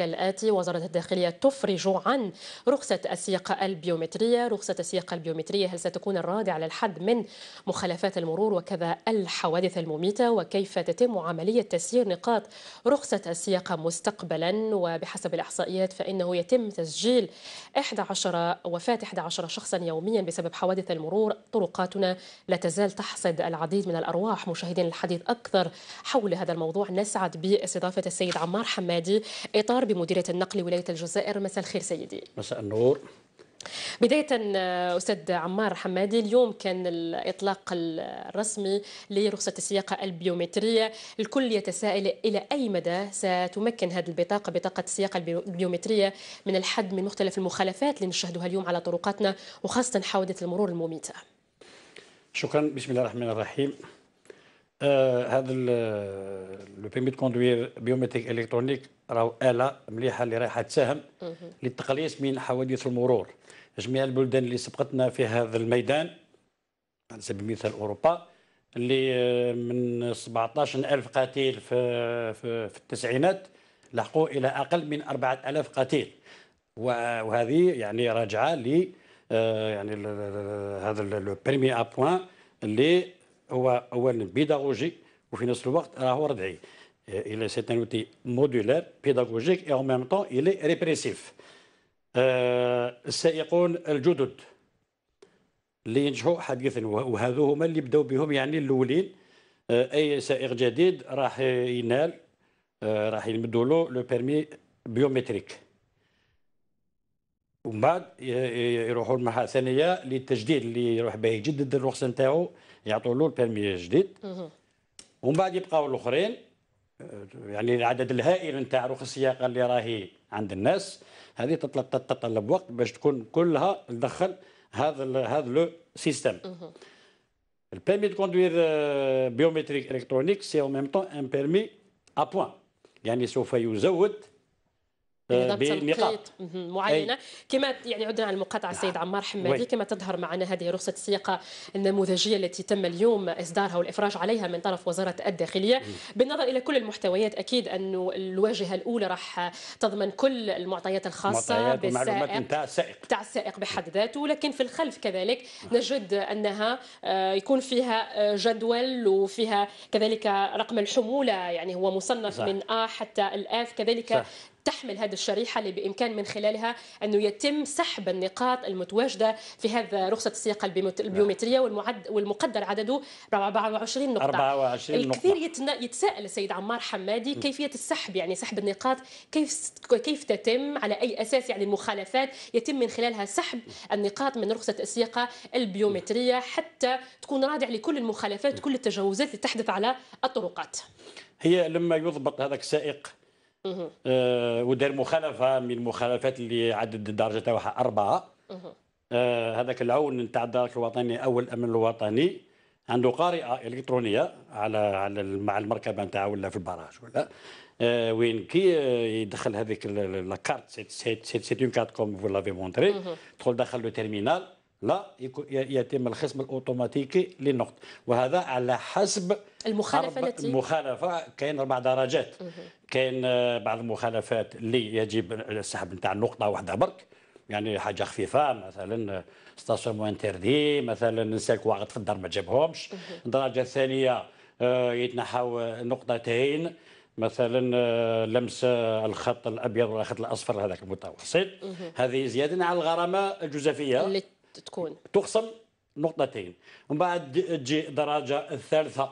الآتي وزارة الداخلية تفرج عن رخصة السياقة البيومترية رخصة السياقة البيومترية هل ستكون الرادع للحد من مخالفات المرور وكذا الحوادث المميتة وكيف تتم عملية تسيير نقاط رخصة السياقة مستقبلا وبحسب الإحصائيات فإنه يتم تسجيل 11 وفاة 11 شخصا يوميا بسبب حوادث المرور طرقاتنا لا تزال تحصد العديد من الأرواح مشاهدين الحديث أكثر حول هذا الموضوع نسعد باستضافة السيد عمار حمادي إطار السفر بمديريه النقل ولايه الجزائر مساء الخير سيدي مساء النور بداية أستاذ عمار حمادي اليوم كان الإطلاق الرسمي لرخصة السياقة البيومترية الكل يتساءل إلى أي مدى ستمكن هذه البطاقة بطاقة السياقة البيومترية من الحد من مختلف المخالفات اللي نشهدها اليوم على طرقاتنا وخاصة حوادث المرور المميتة شكرا بسم الله الرحمن الرحيم آه، هذا لو بيمي دو كوندوير بيومتريك الكترونيك راهو اله مليحه اللي رايحه تساهم للتقليص من حوادث المرور جميع البلدان اللي سبقتنا في هذا الميدان على سبيل المثال اوروبا اللي آه، من 17000 قتيل في, في, في التسعينات لحقوا إلى أقل من 4000 قتيل وهذه يعني راجعة ل آه، يعني هذا لو بريمي أبوان اللي هو اولا بيداغوجيك وفي نفس الوقت راهو ردعي آه، الى سيت ان اوتي مودولير بيداغوجيك اي اون ميم طون الي ريبريسيف آه، السائقون الجدد اللي ينجحوا حديثا وهذو هما اللي بداو بهم يعني الاولين آه، اي سائق جديد راح ينال راح يمدوا له لو بيرمي بيومتريك ومن بعد يروحوا المرحله الثانيه للتجديد اللي يروح به يجدد الرخصه نتاعو يعطوا له البيرمي الجديد ومن بعد يبقاو الاخرين يعني العدد الهائل نتاع رخص السياقه اللي راهي عند الناس هذه تتطلب وقت باش تكون كلها تدخل هذا الـ هذا لو سيستم البيرمي دو كوندوير بيومتريك الكترونيك سي او ميم طون ان بيرمي ا بوان يعني سوف يزود آه، بنقاط معينه كما يعني عدنا على المقاطعه نعم. السيد عمار حمادي كما تظهر معنا هذه رخصه السياقه النموذجيه التي تم اليوم اصدارها والافراج عليها من طرف وزاره الداخليه بالنظر الى كل المحتويات اكيد انه الواجهه الاولى راح تضمن كل المعطيات الخاصه بالسائق نتاع السائق نتاع السائق بحد ذاته لكن في الخلف كذلك نجد انها آه، يكون فيها آه، جدول وفيها كذلك رقم الحموله يعني هو مصنف صح. من ا حتى الاف كذلك صح. تحمل هذه الشريحة اللي بإمكان من خلالها أنه يتم سحب النقاط المتواجدة في هذا رخصة السياقة نعم. البيومترية والمعد والمقدر عدده 24 نقطة 24 نقطة الكثير يتساءل السيد عمار حمادي كيفية السحب يعني سحب النقاط كيف كيف تتم على أي أساس يعني المخالفات يتم من خلالها سحب النقاط من رخصة السياقة البيومترية حتى تكون رادع لكل المخالفات كل التجاوزات اللي تحدث على الطرقات هي لما يضبط هذاك السائق آه، ودار مخالفه من المخالفات اللي عدد الدرجه تاعها اربعه آه، هذاك العون نتاع الدرك الوطني او الامن الوطني عنده قارئه الكترونيه على على مع المركبه نتاعو ولا في البراج ولا آه، وين كي يدخل هذيك لاكارت سيت سيت سيت اون كارت كوم فو لافي مونتري تدخل داخل لو تيرمينال لا يتم الخصم الاوتوماتيكي للنقط وهذا على حسب المخالفه التي المخالفه كاين اربع درجات كاين آه، بعض المخالفات اللي يجب السحب نتاع النقطه واحده برك يعني حاجه خفيفه مثلا ستاسيون انتردي مثلا نساك واقف في الدار ما جابهمش الدرجه الثانيه آه، يتنحاو نقطتين مثلا آه، لمس الخط الابيض والخط الاصفر هذاك المتوسط هذه زياده على الغرامه الجزافيه تكون تخصم نقطتين ومن بعد تجي درجة الثالثة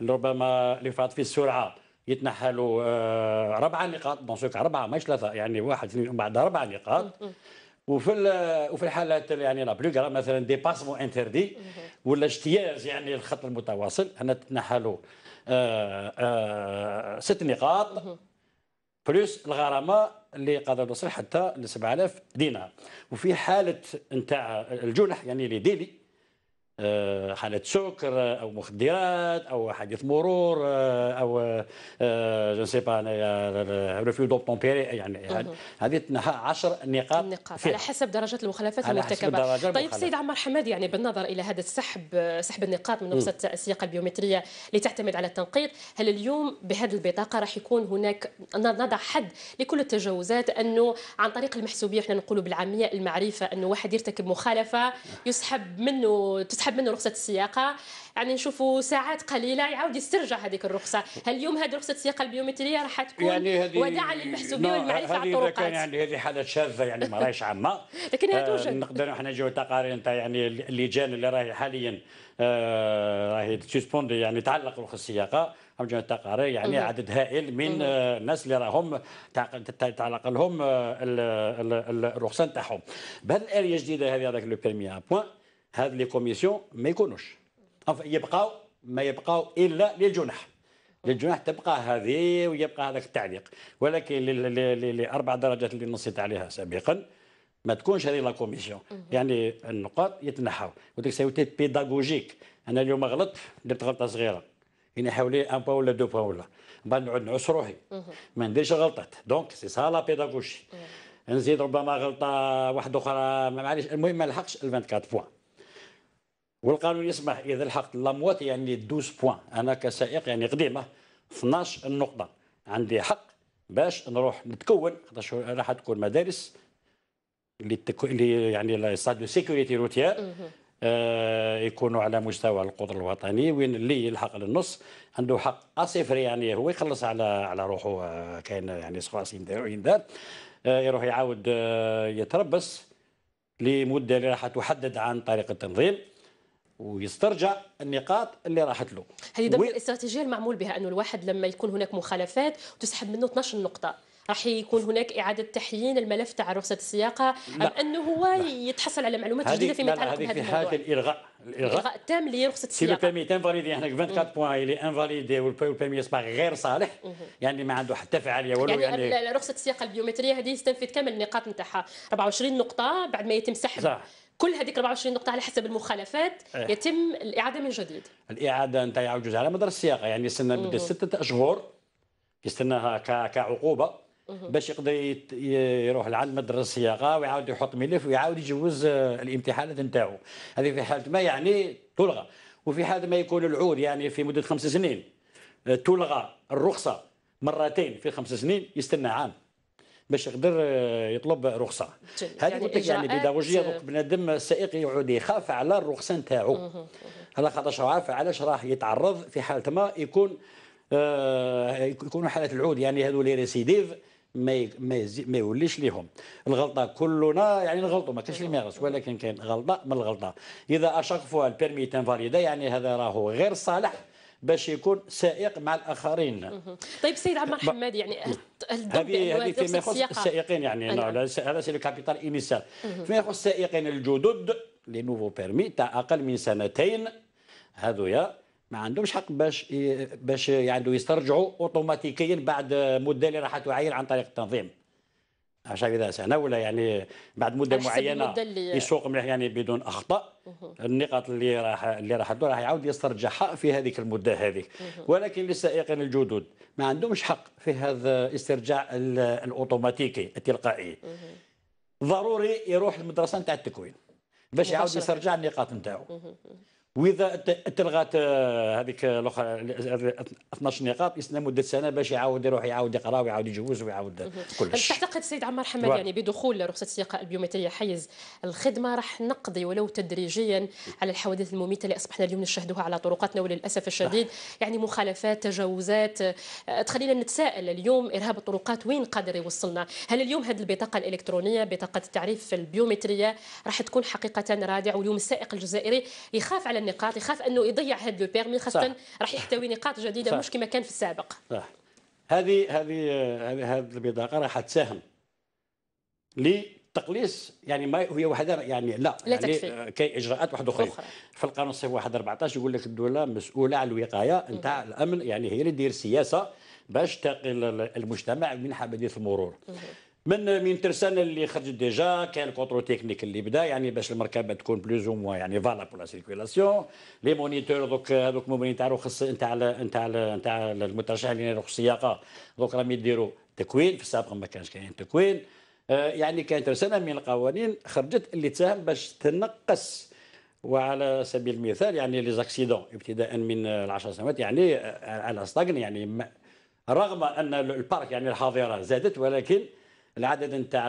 ربما اللي فات في السرعة يتنحلوا آه، ربع نقاط دونك أربعة ماشي ثلاثة يعني واحد اثنين من بعد أربع نقاط وفي وفي الحالات يعني لا بلو مثلا مثلا ديباسمون انتردي ولا اجتياز يعني الخط المتواصل هنا تنحلوا آه، آه، ست نقاط بلوس الغرامه لقضاء الوصول حتى ل 7000 دينار وفي حاله نتاع الجنح يعني اللي ديلي آه، حالة سكر آه، أو مخدرات أو حادث مرور آه، أو جو سي با ريفيو تومبيري يعني هذه عشر نقاط النقاط على حسب درجة المخالفات المرتكبة طيب سيد عمر حمد يعني بالنظر إلى هذا السحب سحب النقاط من رخصة السياقة البيومترية اللي تعتمد على التنقيط هل اليوم بهذه البطاقة راح يكون هناك نضع حد لكل التجاوزات أنه عن طريق المحسوبية احنا نقولوا بالعامية المعرفة أنه واحد يرتكب مخالفة يسحب منه تسحب يسحب منه رخصه السياقه يعني نشوفوا ساعات قليله يعاود يسترجع هذيك الرخصه هل اليوم هذه رخصه السياقه البيومتريه راح تكون يعني هذه وداعا للمحسوبيه والمعرفه على الطرقات كان يعني هذه حاله شاذه يعني ما راهيش عامه لكن هي آه، توجد نقدر احنا نجيو تقارير نتاع يعني اللجان اللي راهي حاليا آه راهي سسبوندي يعني تعلق رخصه السياقه موجود تقارير يعني مم. عدد هائل من آه، الناس اللي راهم تعلق لهم آه، الرخصه نتاعهم بهذه الاله الجديده هذه هذاك لو بيرمي بوان هاد لي كوميسيون ما يكونوش يبقاو ما يبقاو الا للجنح للجناح تبقى هذه ويبقى هذاك التعليق ولكن لاربع درجات اللي نصيت عليها سابقا ما تكونش هذه لا كوميسيون يعني النقاط يتنحوا وديك سيوتي بيداغوجيك انا اليوم غلطت درت غلطه صغيره يعني حولي ان بوا ولا دو بوا ولا بعد نعود نعس روحي ما نديرش غلطات دونك سي سا لا بيداغوجي نزيد ربما غلطه واحده اخرى معليش المهم ما لحقش ال 24 بوان والقانون يسمح اذا لحقت لاموات يعني 12 بوان انا كسائق يعني قديمه 12 نقطه عندي حق باش نروح نتكون خاطرش راح تكون مدارس اللي تكو... اللي يعني لا دو سيكوريتي روتيير آه يكونوا على مستوى القدر الوطني وين اللي يلحق للنص عنده حق اصفر يعني هو يخلص على على روحه آه، كاين يعني سخاص يندار آه يروح يعاود آه يتربص لمده اللي راح تحدد عن طريق التنظيم ويسترجع النقاط اللي راحت له هذه و... الاستراتيجيه المعمول بها انه الواحد لما يكون هناك مخالفات تسحب منه 12 نقطه راح يكون هناك اعاده تحيين الملف تاع رخصه السياقه ام انه هو لا. يتحصل على معلومات جديده فيما يتعلق بهذا في حاله الالغاء الالغاء التام لرخصه السياقه سي لو بيرمي فاليدي احنا 24 بوان اللي انفاليدي والبيرمي يصبح غير صالح يعني ما عنده حتى فعاليه والو يعني, يعني رخصه السياقه البيومتريه هذه يستنفذ كامل النقاط نتاعها 24 نقطه بعد ما يتم سحب صح. كل هذيك 24 نقطه على حسب المخالفات إيه. يتم الاعاده من جديد الاعاده نتاع يعود على مدار السياق يعني يستنى مده سته اشهر يستناها كعقوبه باش يقدر يروح لعند مدرسه السياقه ويعاود يحط ملف ويعاود يجوز الامتحانات نتاعو هذه في حاله ما يعني تلغى وفي حاله ما يكون العود يعني في مده خمس سنين تلغى الرخصه مرتين في خمس سنين يستنى عام باش يقدر آه، يطلب رخصه هذه يعني قلت لك يعني بيداغوجيه آه، بنادم السائق يعود يخاف على الرخصه نتاعو على خاطر عارف علاش راه يتعرض في حاله ما يكون آه يكون حاله العود يعني هذو لي ريسيديف ما ما يوليش ليهم الغلطه كلنا يعني نغلطوا ما كاينش اللي ما يغلطش ولكن كاين غلطه من الغلطه اذا اشاك فوا البيرمي تنفاليدا يعني هذا راهو غير صالح باش يكون سائق مع الاخرين طيب سيد عمر حمادي يعني, يعني هذه هذه فيما يخص السائقين يعني نعم، هذا سي كابيتال انيسيال فيما يخص السائقين الجدد لي نوفو بيرمي تاع اقل من سنتين هذويا ما عندهمش حق باش باش يعني يسترجعوا اوتوماتيكيا بعد مده اللي راح تعين عن طريق التنظيم عشان اذا ولا يعني بعد مده معينه اللي... يسوق مليح يعني بدون اخطاء النقاط اللي راح اللي راح تدور راح يعاود يسترجعها في هذيك المده هذيك ولكن للسائقين الجدد ما عندهمش حق في هذا استرجاع الاوتوماتيكي التلقائي ضروري يروح المدرسه نتاع التكوين باش يعاود يسترجع النقاط نتاعو واذا تلغات آه، هذيك آه، الاخرى 12 نقاط يسنى مده سنه باش يعاود يروح يعاود يقرا ويعاود يجوز ويعاود كلش تعتقد السيد عمار حمد يعني بدخول رخصه السياقه البيومتريه حيز الخدمه راح نقضي ولو تدريجيا على الحوادث المميته اللي اصبحنا اليوم نشاهدها على طرقاتنا وللاسف الشديد يعني مخالفات تجاوزات آه، تخلينا نتساءل اليوم ارهاب الطرقات وين قادر يوصلنا هل اليوم هذه البطاقه الالكترونيه بطاقه التعريف البيومتريه راح تكون حقيقه رادع واليوم السائق الجزائري يخاف على النقاط يخاف انه يضيع هذا لو بيرمي خاصه راح يحتوي نقاط جديده صح. مش كما كان في السابق صح هذه هذه هذه البطاقه راح تساهم لتقليص يعني ما هي وحده يعني لا, لا يعني تكفي. اجراءات واحده اخرى في القانون الصيف 14 يقول لك الدوله مسؤوله على الوقايه نتاع الامن يعني هي اللي دير سياسه باش تقي المجتمع من حبديه المرور من مينترسان اللي خرج ديجا كان كونترو تكنيك اللي بدا يعني باش المركبه تكون بلوز او موان يعني فالا بو لا سيركولاسيون لي مونيتور دوك هذوك مونيتور تاع رخص نتاع نتاع نتاع المترشح اللي رخص السياقه دوك راهم يديروا تكوين في السابق ما كانش كاين تكوين آه، يعني كانت رساله من القوانين خرجت اللي تساهم باش تنقص وعلى سبيل المثال يعني لي زاكسيدون ابتداء من العشر سنوات يعني آه، على ستاغن يعني رغم ان البارك يعني الحاضره زادت ولكن العدد نتاع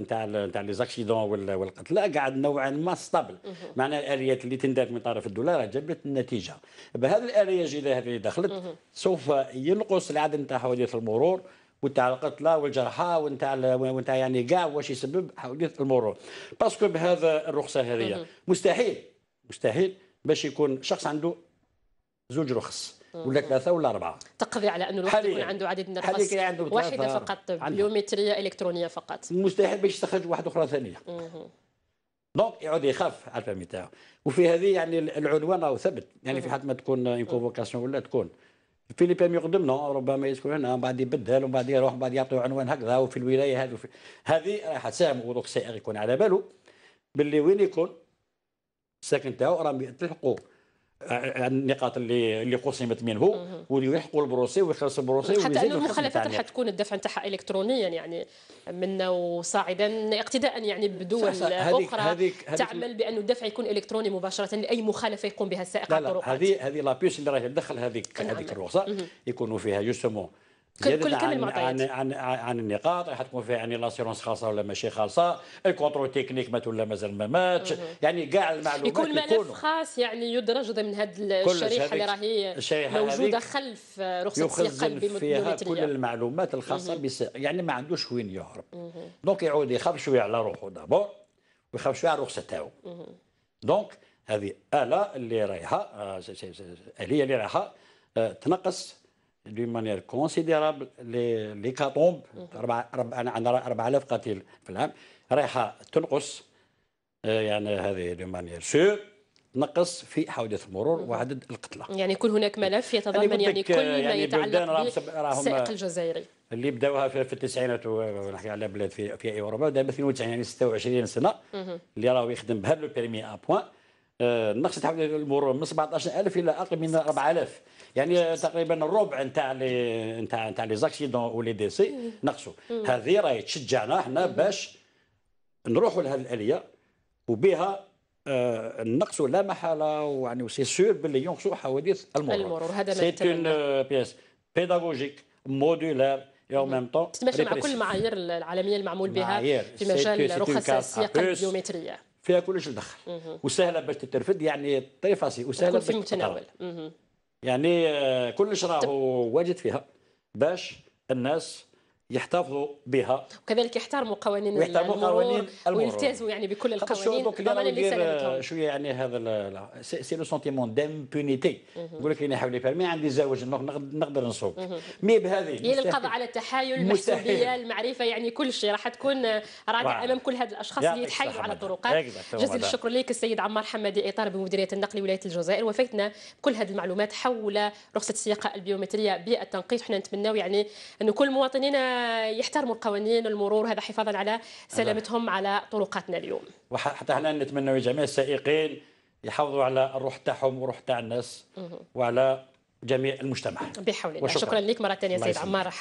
نتاع نتاع لي زاكسيدون والقتلى قاعد نوعا ما ستابل معنى الاليات اللي تندات من طرف الدولار جابت النتيجه بهذه الاليات اللي دخلت سوف ينقص العدد نتاع حوادث المرور وتاع القتلى والجرحى ونتاع ونتاع يعني كاع واش يسبب حوادث المرور باسكو بهذا الرخصه هذه مستحيل مستحيل باش يكون شخص عنده زوج رخص ولا ثلاثه ولا اربعه تقضي على انه الواحد يكون عنده عدد من الرخص واحده فقط بيومتريه الكترونيه فقط مستحيل باش تخرج واحده اخرى ثانيه دونك يعود يخاف على الفهم تاعو وفي هذه يعني العنوان راهو ثبت يعني في حال ما تكون اون كونفوكاسيون ولا تكون فيليب يقدم نو ربما يسكن هنا من بعد يبدل ومن بعد يروح من بعد يعطيو عنوان هكذا وفي الولايه هذه وفي... هذه راح تساهم ودوك السائق يكون على باله باللي وين يكون الساكن تاعو راه يمثل النقاط اللي اللي قسمت منه ويحقوا البروسي ويخلصوا البروسي حتى انه المخالفات راح تكون الدفع نتاعها الكترونيا يعني منا وصاعدا اقتداء يعني بدول صح صح. هذيك اخرى هذيك تعمل بانه الدفع يكون الكتروني مباشره لاي مخالفه يقوم بها السائق على الطرقات هذه هذه لابيس اللي راهي تدخل هذيك هذيك نعم. الرخصه يكونوا فيها جوستومون كل كل عن المعطيات عن, عن, عن النقاط راح تكون فيها يعني لاسيرونس خاصه ولا ماشي خالصه الكونترول تكنيك مات ولا مازال ما ماتش يعني كاع المعلومات يكون ملف خاص يعني يدرج ضمن هذه الشريحه اللي راهي موجوده خلف رخصه يخزن فيها كل المعلومات الخاصه بالسائق يعني ما عندوش وين يهرب دونك يعود يخاف شويه على روحه دابور ويخاف شويه على الرخصه تاعو دونك هذه اله اللي رايحه آه، اليه اللي رايحه آه، تنقص دو مانيير كونسيديرابل لي لي كاتومب عندنا 4000 قتيل في العام رايحه تنقص آه، يعني هذه دو مانيير سو نقص في حوادث المرور وعدد القتلى يعني يكون هناك ملف يعني يتضمن يعني كل يعني ما يعني يتعلق بالسائق الجزائري اللي بداوها في, في التسعينات ونحكي على بلاد في في اوروبا دابا 92 يعني 26 سنه اللي راهو يخدم بهذا لو بيرمي ا بوان النقص تحول المرور من 17000 الى اقل من 4000 يعني تقريبا الربع نتاع لي نتاع نتاع لي زاكسيدون ولي ديسي نقصوا هذه راهي تشجعنا احنا باش نروحوا لهذه الاليه وبها آه، نقصوا لا محاله يعني سي سور باللي ينقصوا حوادث المرور المرور هذا ما سي اون بيس بيداغوجيك مودولار اي ميم طون تتماشى مع كل المعايير العالميه المعمول بها في مجال رخص السياقه البيومتريه فيها كلش دخل وسهله باش تترفد يعني طيفاسي وسهله في المتناول يعني آه، كلش راهو واجد فيها باش الناس يحتفظوا بها وكذلك يحترموا قوانين ويحترموا قوانين ويلتزموا يعني بكل القوانين ضمانا شويه يعني هذا سي لو سونتيمون دامبونيتي يقول لك انا حولي ما عندي زواج نقدر نصوب مي بهذه هي القضاء على التحايل المحسوبيه المعرفه يعني كل شيء راح تكون رادع امام كل هذه الاشخاص اللي يتحايلوا على الطرقات جزيل الشكر لك السيد عمار حمادي اطار بمديريه النقل ولايه الجزائر وفيتنا كل هذه المعلومات حول رخصه السياقه البيومتريه بالتنقيط حنا نتمناو يعني انه كل مواطنينا يحترموا القوانين المرور هذا حفاظا على سلامتهم على طرقاتنا اليوم وحتى احنا نتمنى جميع السائقين يحافظوا على الروح تاعهم وروح تاع الناس وعلى جميع المجتمع بحول الله شكرا لك مره ثانيه سيد عمار